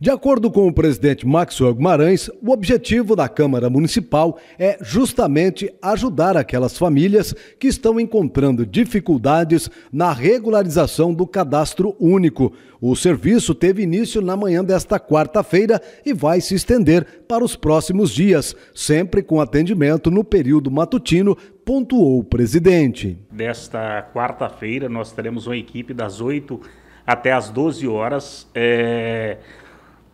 De acordo com o presidente Maxwell Guimarães, o objetivo da Câmara Municipal é justamente ajudar aquelas famílias que estão encontrando dificuldades na regularização do cadastro único. O serviço teve início na manhã desta quarta-feira e vai se estender para os próximos dias, sempre com atendimento no período matutino, pontuou o presidente. Desta quarta-feira, nós teremos uma equipe das 8 até as 12 horas. É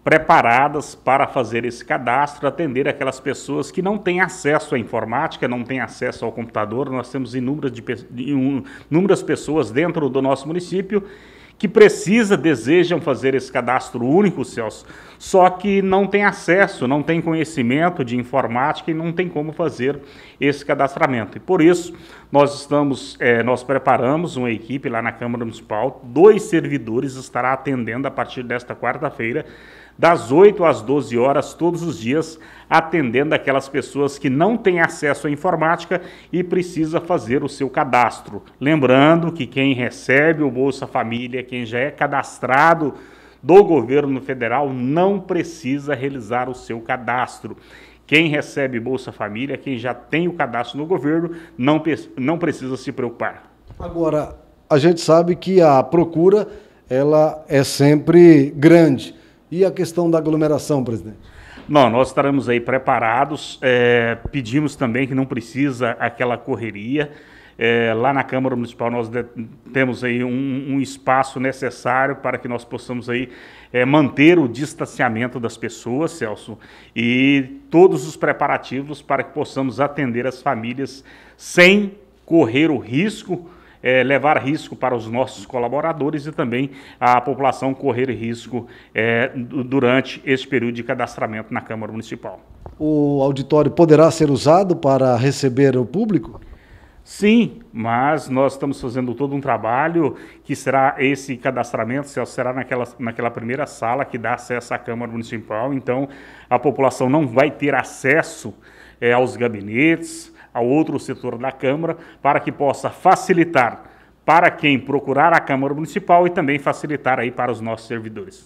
preparadas para fazer esse cadastro, atender aquelas pessoas que não têm acesso à informática, não têm acesso ao computador. Nós temos inúmeras, de, inúmeras pessoas dentro do nosso município que precisa, desejam fazer esse cadastro único, Celso, só que não tem acesso, não tem conhecimento de informática e não tem como fazer esse cadastramento. E por isso nós estamos, é, nós preparamos uma equipe lá na Câmara Municipal, dois servidores estará atendendo a partir desta quarta-feira das 8 às 12 horas todos os dias, atendendo aquelas pessoas que não têm acesso à informática e precisa fazer o seu cadastro. Lembrando que quem recebe o Bolsa Família, quem já é cadastrado do governo federal, não precisa realizar o seu cadastro. Quem recebe Bolsa Família, quem já tem o cadastro no governo, não, não precisa se preocupar. Agora, a gente sabe que a procura ela é sempre grande. E a questão da aglomeração, presidente? Não, nós estaremos aí preparados. É, pedimos também que não precisa aquela correria. É, lá na Câmara Municipal nós temos aí um, um, espaço necessário para que nós possamos aí é, manter o distanciamento das pessoas, Celso, e todos os preparativos para que possamos atender as famílias sem correr o risco é, levar risco para os nossos colaboradores e também a população correr risco é, durante esse período de cadastramento na Câmara Municipal. O auditório poderá ser usado para receber o público? Sim, mas nós estamos fazendo todo um trabalho que será esse cadastramento, será naquela, naquela primeira sala que dá acesso à Câmara Municipal, então a população não vai ter acesso é, aos gabinetes, ao outro setor da Câmara para que possa facilitar para quem procurar a Câmara Municipal e também facilitar aí para os nossos servidores.